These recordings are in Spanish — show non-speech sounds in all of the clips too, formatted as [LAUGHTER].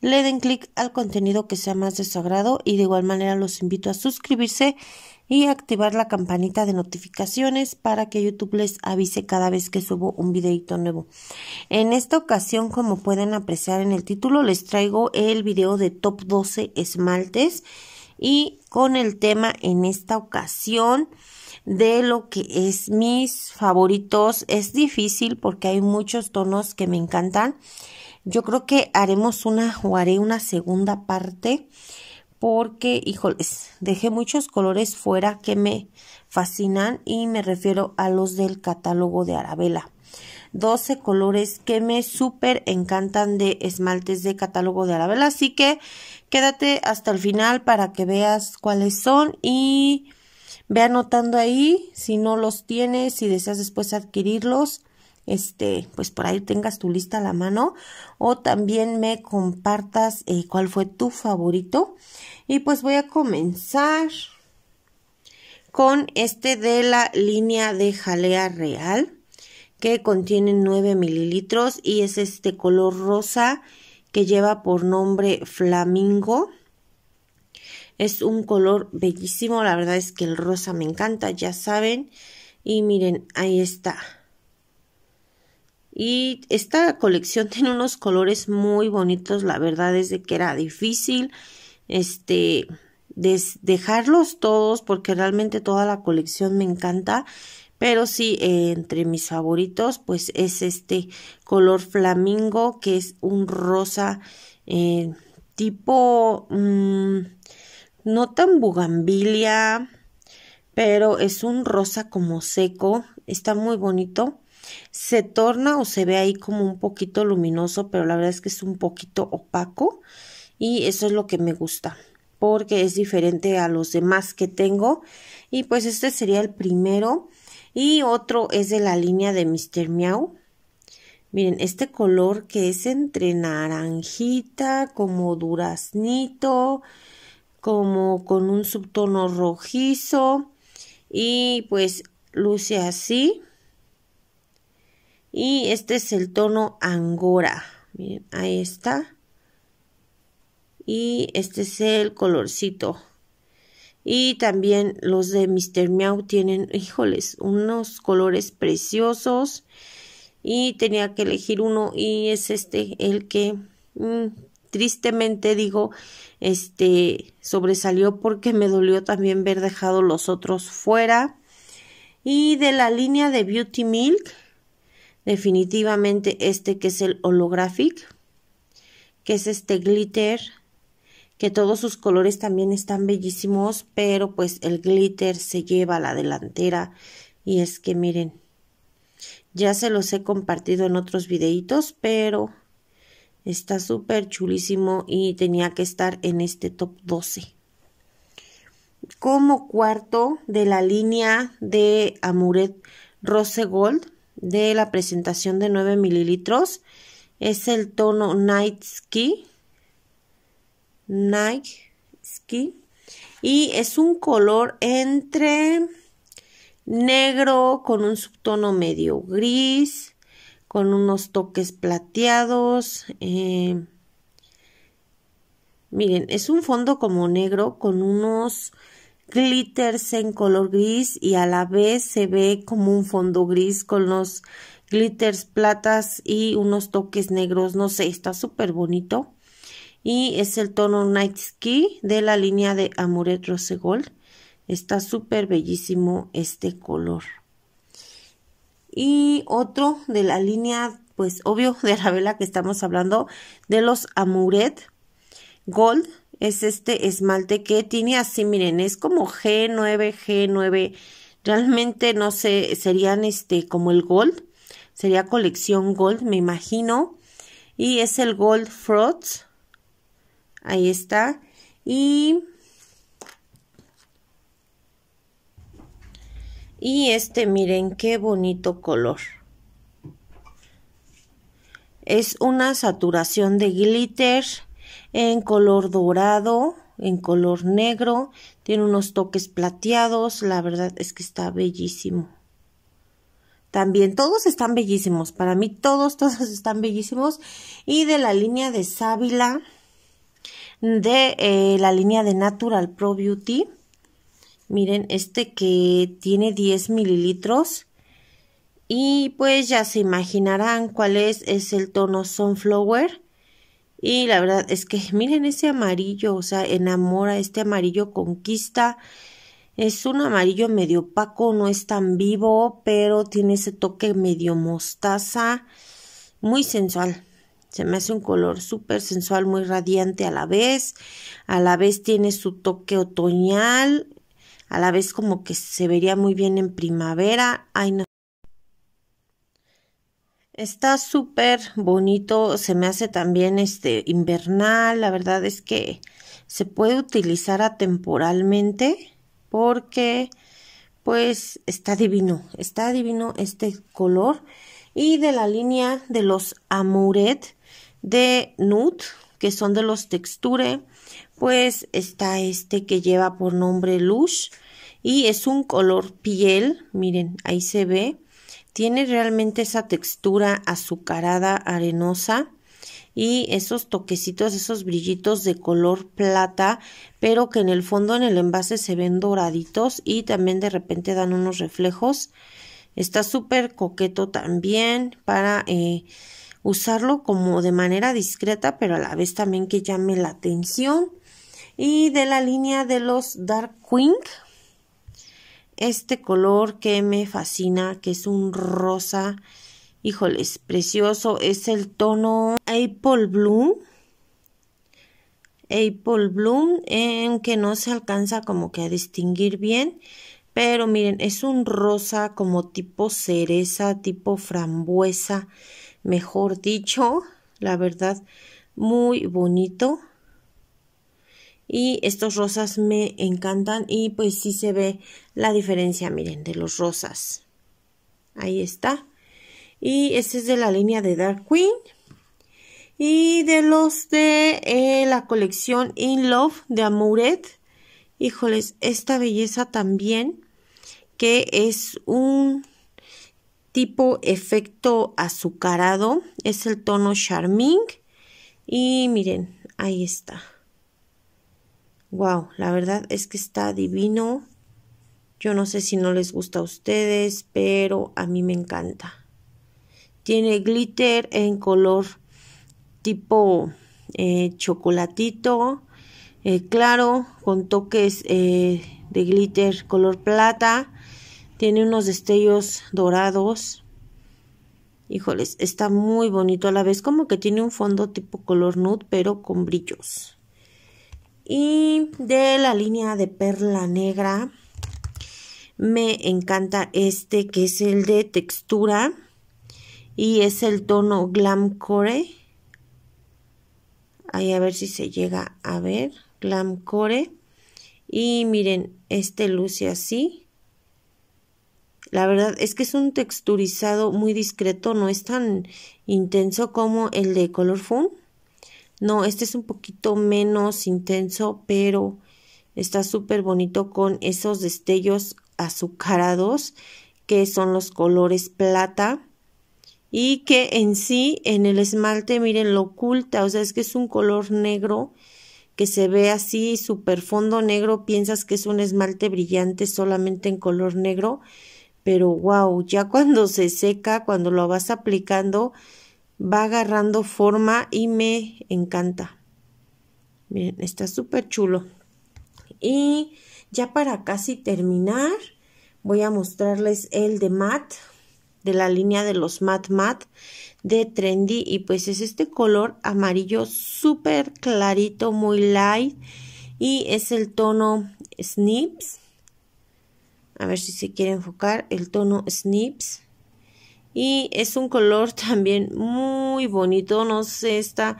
le den clic al contenido que sea más de su agrado y de igual manera los invito a suscribirse y activar la campanita de notificaciones para que YouTube les avise cada vez que subo un videito nuevo. En esta ocasión, como pueden apreciar en el título, les traigo el video de top 12 esmaltes y con el tema en esta ocasión de lo que es mis favoritos. Es difícil porque hay muchos tonos que me encantan yo creo que haremos una o haré una segunda parte porque, híjoles, dejé muchos colores fuera que me fascinan y me refiero a los del catálogo de Arabella. 12 colores que me súper encantan de esmaltes de catálogo de Arabella, así que quédate hasta el final para que veas cuáles son y ve anotando ahí si no los tienes, si deseas después adquirirlos este, pues por ahí tengas tu lista a la mano o también me compartas eh, cuál fue tu favorito. Y pues voy a comenzar con este de la línea de jalea real que contiene 9 mililitros y es este color rosa que lleva por nombre flamingo. Es un color bellísimo, la verdad es que el rosa me encanta, ya saben. Y miren, ahí está. Y esta colección [LAUGHS] tiene unos colores muy bonitos, la verdad es que era difícil este dejarlos todos porque realmente toda la colección me encanta, pero sí eh, entre mis favoritos pues es este color flamingo que es un rosa eh, tipo mm, no tan bugambilia, pero es un rosa como seco, está muy bonito se torna o se ve ahí como un poquito luminoso, pero la verdad es que es un poquito opaco y eso es lo que me gusta porque es diferente a los demás que tengo y pues este sería el primero y otro es de la línea de Mr. Meow miren este color que es entre naranjita como duraznito como con un subtono rojizo y pues luce así y este es el tono angora. Miren, ahí está. Y este es el colorcito. Y también los de Mr. Meow tienen, híjoles, unos colores preciosos. Y tenía que elegir uno y es este el que mm, tristemente digo, este sobresalió porque me dolió también ver dejado los otros fuera. Y de la línea de Beauty Milk, definitivamente este que es el holographic, que es este glitter, que todos sus colores también están bellísimos, pero pues el glitter se lleva a la delantera y es que miren, ya se los he compartido en otros videitos, pero está súper chulísimo y tenía que estar en este top 12. Como cuarto de la línea de Amuret Rose Gold, de la presentación de 9 mililitros es el tono Night Ski. Night Ski. Y es un color entre negro con un subtono medio gris, con unos toques plateados. Eh, miren, es un fondo como negro con unos glitters en color gris y a la vez se ve como un fondo gris con los glitters platas y unos toques negros. No sé, está súper bonito. Y es el tono Night Ski de la línea de Amuret Rose Gold. Está súper bellísimo este color. Y otro de la línea, pues obvio, de la vela que estamos hablando, de los Amuret Gold es este esmalte que tiene así, miren, es como G9, G9, realmente no sé, serían este como el gold, sería colección gold, me imagino, y es el gold frost, ahí está, y... Y este, miren, qué bonito color. Es una saturación de glitter en color dorado, en color negro, tiene unos toques plateados, la verdad es que está bellísimo. También todos están bellísimos, para mí todos, [LAUGHS] todos están bellísimos. Y de la línea de Sábila, de eh, la línea de Natural Pro Beauty, miren este que tiene 10 mililitros. Y pues ya se imaginarán cuál es, es el tono Sunflower. Y la verdad es que miren ese amarillo, o sea, enamora, este amarillo conquista. Es un amarillo medio opaco, no es tan vivo, pero tiene ese toque medio mostaza, muy sensual. Se me hace un color súper sensual, muy radiante a la vez. A la vez tiene su toque otoñal. A la vez como que se vería muy bien en primavera. Ay, no. Está súper bonito, se me hace también este invernal, la verdad es que se puede utilizar atemporalmente porque pues está divino, está divino este color y de la línea de los Amuret de Nude, que son de los Texture, pues está este que lleva por nombre Lush y es un color piel, miren, ahí se ve tiene realmente esa textura azucarada, arenosa y esos toquecitos, esos brillitos de color plata, pero que en el fondo en el envase se ven doraditos y también de repente dan unos reflejos. Está súper coqueto también para eh, usarlo como de manera discreta, pero a la vez también que llame la atención. Y de la línea de los Dark este color que me fascina, que es un rosa, híjoles, precioso, es el tono Apple Bloom. Apple Bloom, en que no se alcanza como que a distinguir bien, pero miren, es un rosa como tipo cereza, tipo frambuesa, mejor dicho, la verdad, muy bonito y estos rosas me encantan y pues sí se ve la diferencia, miren, de los rosas. Ahí está. Y este es de la línea de Dark Queen. Y de los de eh, la colección In Love de Amouret. Híjoles, esta belleza también, que es un tipo efecto azucarado. Es el tono Charming. Y miren, ahí está. Wow, la verdad es que está divino. Yo no sé si no les gusta a ustedes, pero a mí me encanta. Tiene glitter en color tipo eh, chocolatito, eh, claro, con toques eh, de glitter color plata. Tiene unos destellos dorados. Híjoles, está muy bonito a la vez, como que tiene un fondo tipo color nude, pero con brillos. Y de la línea de perla negra me encanta este que es el de textura y es el tono Glam Core. Ahí a ver si se llega a ver. Glam Core. Y miren, este luce así. La verdad es que es un texturizado muy discreto, no es tan intenso como el de Color no, este es un poquito menos intenso, pero está súper bonito con esos destellos azucarados que son los colores plata y que en sí en el esmalte miren lo oculta, o sea es que es un color negro que se ve así súper fondo negro, piensas que es un esmalte brillante solamente en color negro, pero wow, ya cuando se seca, cuando lo vas aplicando, va agarrando forma y me encanta. Miren, está súper chulo. Y ya para casi terminar, voy a mostrarles el de matte, de la línea de los matte matte de Trendy. Y pues es este color amarillo súper clarito, muy light. Y es el tono Snips. A ver si se quiere enfocar, el tono Snips y es un color [LAUGHS] también muy bonito, no sé, está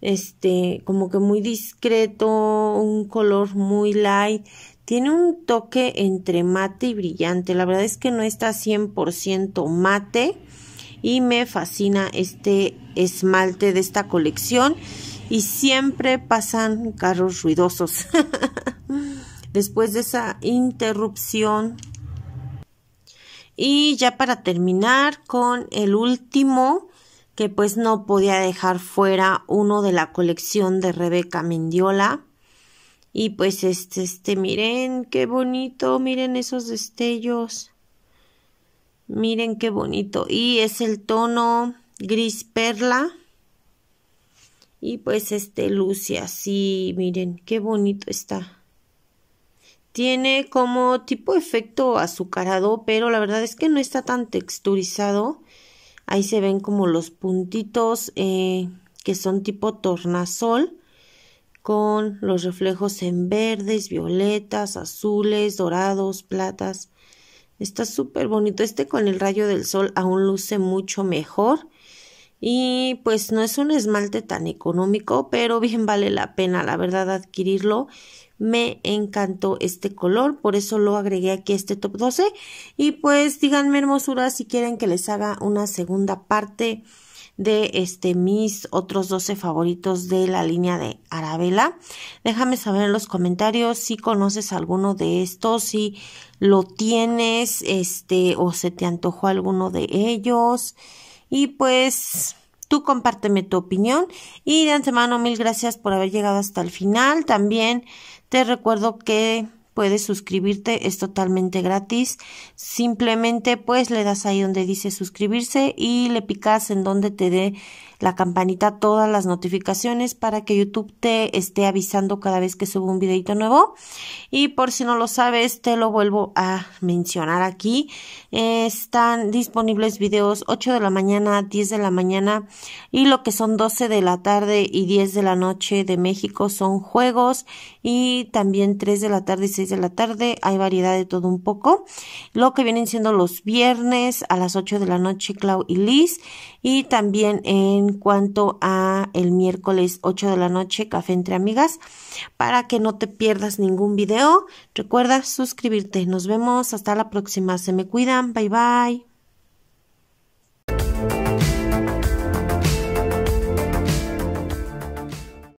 este como que muy discreto, un color muy light, tiene un toque entre mate y brillante, la verdad es que no está 100% mate y me fascina este esmalte de esta colección y siempre pasan carros ruidosos. [LAUGHS] Después de esa interrupción y ya para terminar con el último, que pues no podía dejar fuera uno de la colección de Rebeca Mendiola. Y pues este, este, miren qué bonito, miren esos destellos. Miren qué bonito. Y es el tono gris perla. Y pues este luce así, miren qué bonito está. Tiene como tipo efecto azucarado, pero la verdad es que no está tan texturizado. Ahí se ven como los puntitos eh, que son tipo tornasol con los reflejos en verdes, violetas, azules, dorados, platas. Está súper bonito. Este con el rayo del sol aún luce mucho mejor. Y pues no es un esmalte tan económico, pero bien vale la pena, la verdad, adquirirlo me encantó este color, por eso lo agregué aquí a este top 12. Y pues díganme hermosura si quieren que les haga una segunda parte de este mis otros 12 favoritos de la línea de Arabella. Déjame saber en los comentarios si conoces alguno de estos, si lo tienes, este o se te antojó alguno de ellos. Y pues tú compárteme tu opinión y de mano mil gracias por haber llegado hasta el final. También te recuerdo que puedes suscribirte, es totalmente gratis. Simplemente pues le das ahí donde dice suscribirse y le picas en donde te dé la campanita todas las notificaciones para que YouTube te esté avisando cada vez que subo un videito nuevo. Y por si no lo sabes, te lo vuelvo a mencionar aquí. Eh, están disponibles videos 8 de la mañana, 10 de la mañana y lo que son 12 de la tarde y 10 de la noche de México son juegos y también 3 de la tarde y 6 de la tarde. Hay variedad de todo un poco. Lo que vienen siendo los viernes a las 8 de la noche, Clau y Liz. Y también en en cuanto a el miércoles 8 de la noche, Café entre Amigas, para que no te pierdas ningún video. Recuerda suscribirte. Nos vemos hasta la próxima. Se me cuidan. Bye bye.